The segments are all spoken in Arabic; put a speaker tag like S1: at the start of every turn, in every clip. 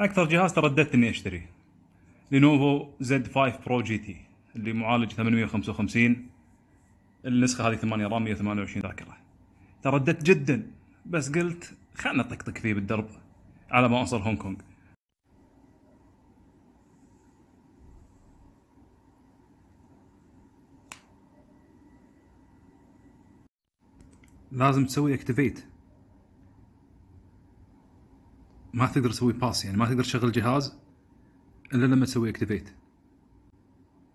S1: اكثر جهاز ترددت اني اشتريه لينوفو زد 5 برو جي تي اللي معالج 855 النسخه هذه 8 رام 128 ذاكره ترددت جدا بس قلت خلنا نطقطق فيه بالدرب على ما اوصل هونغ كونغ لازم تسوي اكتيفيت ما تقدر تسوي باس يعني ما تقدر تشغل الجهاز الا لما تسوي اكتيفيت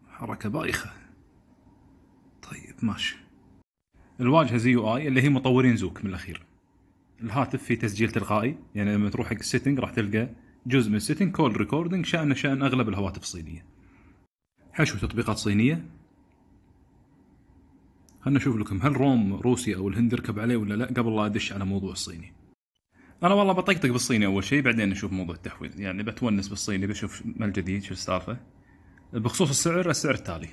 S1: حركه بايخه طيب ماشي الواجهه زي يو اي اللي هي مطورين زوك من الاخير الهاتف فيه تسجيل تلقائي يعني لما تروح حق السيتنج راح تلقى جزء من السيتنج كول ريكوردنج شأن شأن اغلب الهواتف الصينيه حشو تطبيقات صينيه خلنا نشوف لكم هل روم روسي او الهند ركب عليه ولا لا قبل لا ادش على موضوع الصيني انا والله بطقطق بالصيني اول شيء بعدين نشوف موضوع التحويل يعني بتونس بالصيني بشوف ما الجديد شو السالفه بخصوص السعر السعر التالي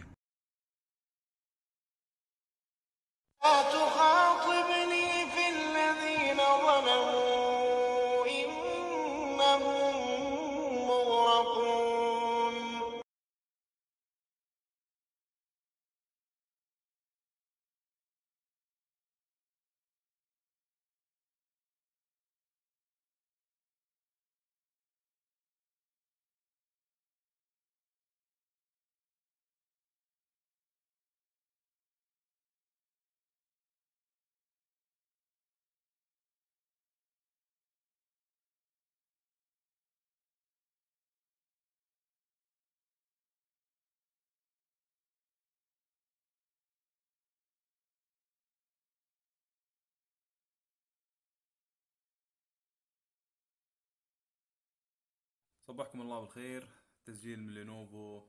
S1: صبحكم الله بالخير تسجيل من لينوفو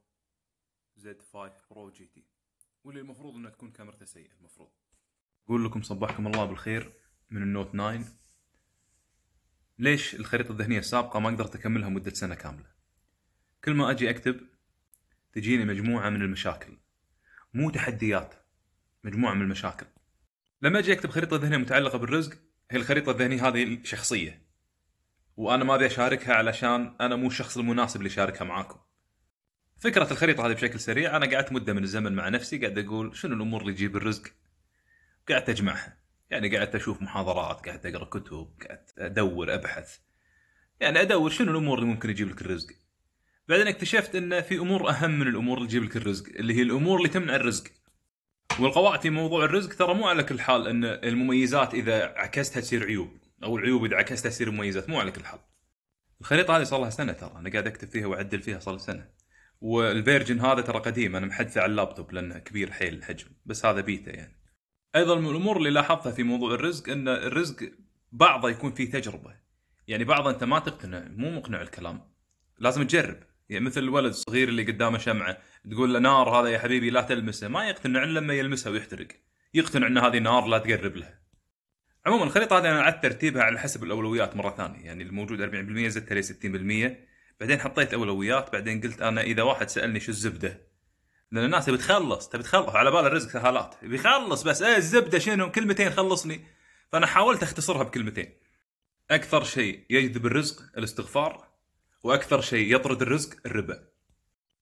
S1: زد 5 برو جي تي واللي المفروض انها تكون كاميرته سيئه المفروض اقول لكم صبحكم الله بالخير من النوت 9 ليش الخريطه الذهنيه السابقه ما قدرت اكملها مده سنه كامله كل ما اجي اكتب تجيني مجموعه من المشاكل مو تحديات مجموعه من المشاكل لما اجي اكتب خريطه ذهنيه متعلقه بالرزق هي الخريطه الذهنيه هذه شخصيه وانا ما ابي اشاركها علشان انا مو الشخص المناسب اللي يشاركها معاكم. فكره الخريطه هذه بشكل سريع انا قعدت مده من الزمن مع نفسي قاعد اقول شنو الامور اللي تجيب الرزق؟ قعدت اجمعها، يعني قعدت اشوف محاضرات، قعدت اقرا كتب، قعدت ادور ابحث. يعني ادور شنو الامور اللي ممكن تجيب لك الرزق. بعدين اكتشفت ان في امور اهم من الامور اللي تجيب لك الرزق، اللي هي الامور اللي تمنع الرزق. والقواعد في موضوع الرزق ترى مو على كل حال ان المميزات اذا عكستها تصير عيوب. او العيوب اذا عكستها تصير مميزات مو على كل حال الخريطه هذه صار لها سنه ترى انا قاعد اكتب فيها واعدل فيها صار سنه والفيرجن هذا ترى قديم انا محدثه على اللابتوب لانه كبير حيل الحجم بس هذا بيتا يعني ايضا من الامور اللي لاحظتها في موضوع الرزق ان الرزق بعضه يكون فيه تجربه يعني بعضه انت ما تقتنع مو مقنع الكلام لازم تجرب يعني مثل الولد الصغير اللي قدامه شمعه تقول له نار هذا يا حبيبي لا تلمسه ما يقتنع الا لما يلمسها ويحترق يقتنع ان هذه نار لا تقرب له عموما الخريطه هذه انا عدت ترتيبها على حسب الاولويات مره ثانيه يعني الموجود 40% زدت عليه 60% بعدين حطيت اولويات بعدين قلت انا اذا واحد سالني شو الزبده لان الناس تبي تخلص تبي تخلص على بال الرزق سهالات بيخلص بس ايه الزبده شنو كلمتين خلصني فانا حاولت اختصرها بكلمتين اكثر شيء يجذب الرزق الاستغفار واكثر شيء يطرد الرزق الربا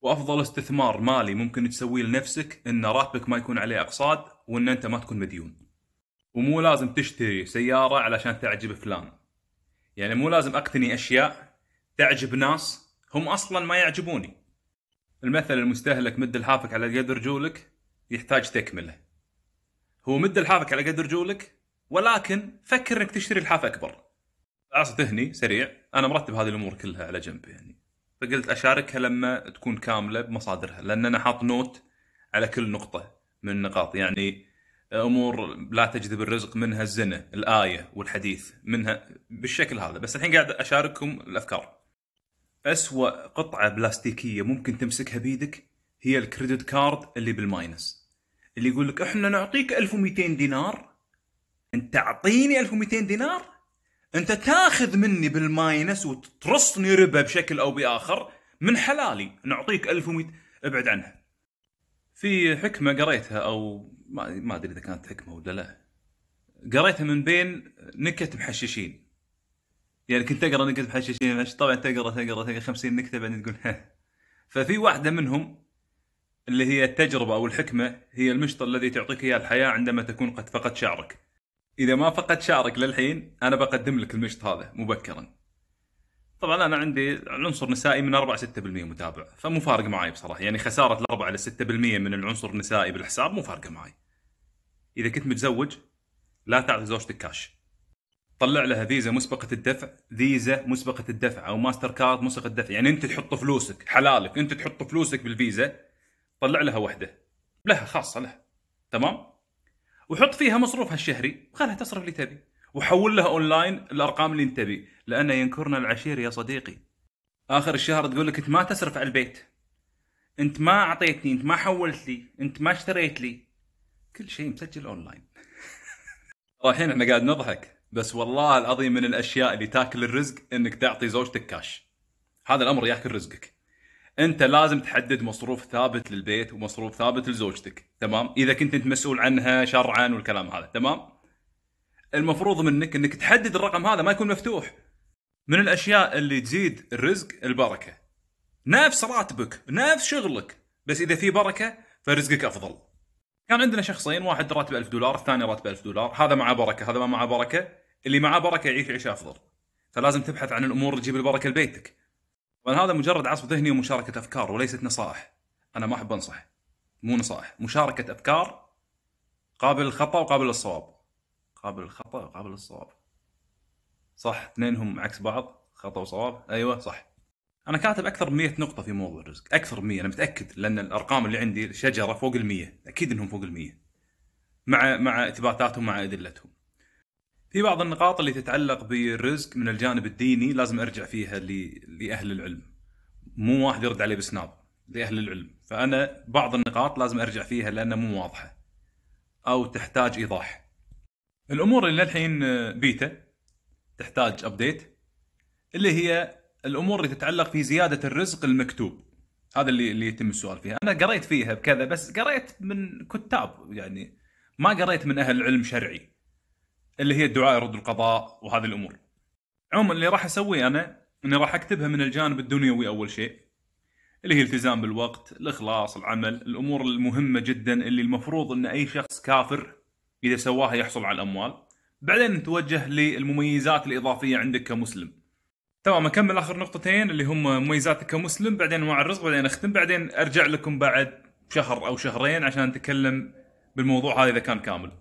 S1: وافضل استثمار مالي ممكن تسويه لنفسك ان راتبك ما يكون عليه اقساط وان انت ما تكون مديون ومو لازم تشتري سياره علشان تعجب فلان يعني مو لازم اقتني اشياء تعجب ناس هم اصلا ما يعجبوني المثل المستهلك مد لحافك على قد رجولك يحتاج تكمله هو مد لحافك على قد رجولك ولكن فكر انك تشتري لحاف اكبر اقصد ذهني سريع انا مرتب هذه الامور كلها على جنب يعني فقلت اشاركها لما تكون كامله بمصادرها لان انا حاط نوت على كل نقطه من النقاط يعني امور لا تجذب الرزق منها الزنا الايه والحديث منها بالشكل هذا بس الحين قاعد اشارككم الافكار أسوأ قطعه بلاستيكيه ممكن تمسكها بيدك هي الكريدت كارد اللي بالماينس اللي يقول لك احنا نعطيك 1200 دينار انت تعطيني 1200 دينار انت تاخذ مني بالماينس وترصني ربا بشكل او باخر من حلالي نعطيك 1200 ابعد عنها في حكمه قريتها او ما ادري اذا كانت حكمه ولا لا قريتها من بين نكت محششين يعني كنت اقرا نكت محششين طبعا تقرا تقرا تقرا 50 نكته بعدين تقول ها ففي واحده منهم اللي هي التجربه او الحكمه هي المشط الذي تعطيك اياه الحياه عندما تكون قد فقدت شعرك. اذا ما فقدت شعرك للحين انا بقدم لك المشط هذا مبكرا. طبعا انا عندي العنصر نسائي من 4 6% متابع فمو فارق معي بصراحه يعني خساره 4 ل 6% من العنصر النسائي بالحساب مو فارقه معي اذا كنت متزوج لا تعطي زوجتك كاش طلع لها فيزا مسبقة الدفع، فيزا مسبقة الدفع او ماستر كارد مسبقة الدفع، يعني انت تحط فلوسك حلالك، انت تحط فلوسك بالفيزا طلع لها وحدة لها خاصة لها تمام؟ وحط فيها مصروفها الشهري، وخلها تصرف اللي تبي، وحول لها اونلاين الارقام اللي انت تبي، لأنه ينكرنا العشير يا صديقي آخر الشهر تقول لك أنت ما تصرف على البيت أنت ما أعطيتني أنت ما حولت لي أنت ما اشتريت لي كل شيء مسجل أونلاين الحين احنا قاعد نضحك بس والله العظيم من الاشياء اللي تاكل الرزق انك تعطي زوجتك كاش هذا الامر ياكل رزقك انت لازم تحدد مصروف ثابت للبيت ومصروف ثابت لزوجتك تمام اذا كنت انت مسؤول عنها شرعا والكلام هذا تمام المفروض منك انك تحدد الرقم هذا ما يكون مفتوح من الاشياء اللي تزيد الرزق البركه نفس راتبك نفس شغلك بس اذا في بركه فرزقك افضل كان عندنا شخصين واحد راتبه 1000 دولار الثاني راتبه 1000 دولار هذا معاه بركه هذا ما معاه بركه اللي معاه بركه يعيش عيشه افضل فلازم تبحث عن الامور اللي تجيب البركه لبيتك طبعا هذا مجرد عصف ذهني ومشاركه افكار وليست نصائح انا ما احب انصح مو نصائح مشاركه افكار قابل للخطا وقابل للصواب قابل للخطا وقابل للصواب صح اثنينهم عكس بعض خطا وصواب ايوه صح انا كاتب اكثر من 100 نقطه في موضوع الرزق اكثر من 100 انا متاكد لان الارقام اللي عندي شجره فوق ال 100 اكيد انهم فوق ال 100 مع مع اثباتاتهم مع ادلتهم في بعض النقاط اللي تتعلق بالرزق من الجانب الديني لازم ارجع فيها لاهل العلم مو واحد يرد علي بسناب لاهل العلم فانا بعض النقاط لازم ارجع فيها لانها مو واضحه او تحتاج ايضاح الامور اللي للحين آه، بيتا تحتاج ابديت اللي هي الامور اللي تتعلق في زياده الرزق المكتوب هذا اللي اللي يتم السؤال فيها انا قريت فيها بكذا بس قريت من كتاب يعني ما قريت من اهل علم شرعي اللي هي الدعاء رد القضاء وهذه الامور عموما اللي راح اسويه انا اني راح اكتبها من الجانب الدنيوي اول شيء اللي هي التزام بالوقت الاخلاص العمل الامور المهمه جدا اللي المفروض ان اي شخص كافر اذا سواها يحصل على الاموال بعدين نتوجه للمميزات الاضافيه عندك كمسلم تمام اكمل اخر نقطتين اللي هم مميزاتك كمسلم بعدين انواع الرزق بعدين اختم بعدين ارجع لكم بعد شهر او شهرين عشان نتكلم بالموضوع هذا اذا كان كامل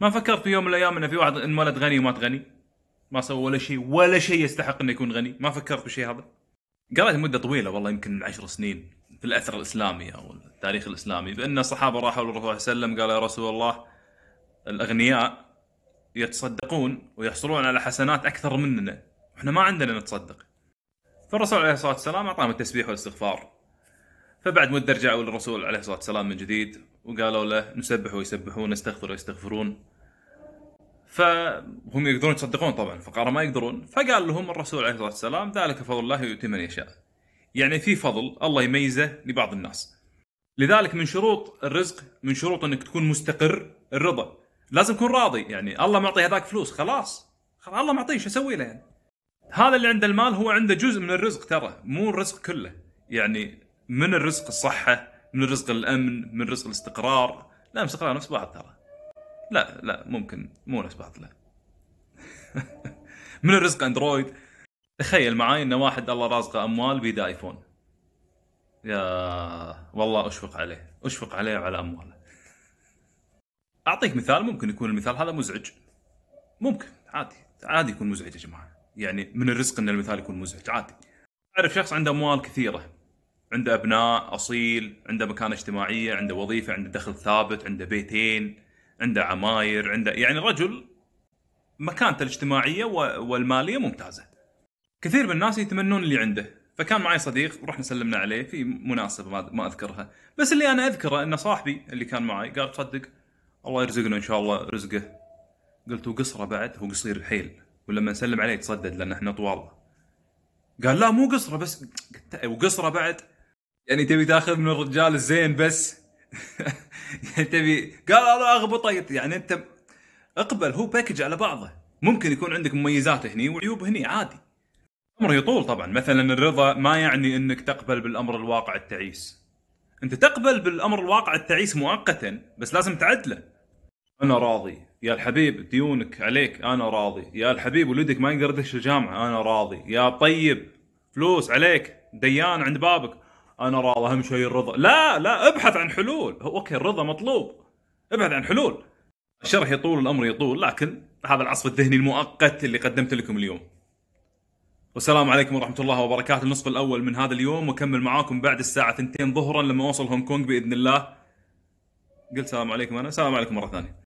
S1: ما فكرت في يوم من الايام انه في واحد انولد غني ومات غني ما سوى ولا شيء ولا شيء يستحق انه يكون غني ما فكرت بالشيء هذا قرأت مده طويله والله يمكن من عشر سنين في الاثر الاسلامي او التاريخ الاسلامي بان الصحابه راحوا للرسول صلى الله عليه وسلم قالوا يا رسول الله الاغنياء يتصدقون ويحصلون على حسنات اكثر مننا احنا ما عندنا نتصدق فالرسول عليه الصلاه والسلام اعطاهم التسبيح والاستغفار فبعد مده رجعوا للرسول عليه الصلاه والسلام من جديد وقالوا له نسبح ويسبحون نستغفر ويستغفرون فهم يقدرون يتصدقون طبعا فقال ما يقدرون فقال لهم الرسول عليه الصلاه والسلام ذلك فضل الله يؤتي من يشاء يعني في فضل الله يميزه لبعض الناس لذلك من شروط الرزق من شروط انك تكون مستقر الرضا لازم يكون راضي يعني الله معطي هذاك فلوس خلاص الله معطيه شو اسوي له يعني هذا اللي عنده المال هو عنده جزء من الرزق ترى مو الرزق كله يعني من الرزق الصحه من الرزق الامن من رزق الاستقرار لا استقرار نفس بعض ترى لا لا ممكن مو نفس بعض لا من الرزق اندرويد تخيل معاي ان واحد الله رازقه اموال بيد ايفون يا والله اشفق عليه اشفق عليه وعلى امواله اعطيك مثال ممكن يكون المثال هذا مزعج ممكن عادي عادي يكون مزعج يا جماعه يعني من الرزق ان المثال يكون مزعج عادي اعرف شخص عنده اموال كثيره عنده ابناء اصيل عنده مكانه اجتماعيه عنده وظيفه عنده دخل ثابت عنده بيتين عنده عماير عنده يعني رجل مكانته الاجتماعيه والماليه ممتازه كثير من الناس يتمنون اللي عنده فكان معي صديق رحنا سلمنا عليه في مناسبه ما اذكرها بس اللي انا اذكره ان صاحبي اللي كان معي قال تصدق الله يرزقنا ان شاء الله رزقه قلت وقصره بعد هو قصير حيل ولما نسلم عليه يتصدد لان احنا طوال قال لا مو قصره بس قلت وقصره بعد يعني تبي تاخذ من الرجال الزين بس يعني تبي قال انا اغبطه يعني انت اقبل هو باكج على بعضه ممكن يكون عندك مميزات هني وعيوب هني عادي الامر يطول طبعا مثلا الرضا ما يعني انك تقبل بالامر الواقع التعيس انت تقبل بالامر الواقع التعيس مؤقتا بس لازم تعدله انا راضي يا الحبيب ديونك عليك انا راضي يا الحبيب ولدك ما يقدر يدش الجامعه انا راضي يا طيب فلوس عليك ديان عند بابك انا راضي اهم شيء الرضا لا لا ابحث عن حلول اوكي الرضا مطلوب ابحث عن حلول الشرح يطول الامر يطول لكن هذا العصف الذهني المؤقت اللي قدمت لكم اليوم والسلام عليكم ورحمه الله وبركاته النصف الاول من هذا اليوم واكمل معاكم بعد الساعه ثنتين ظهرا لما اوصل هونغ كونغ باذن الله قلت السلام عليكم انا السلام عليكم مره ثانيه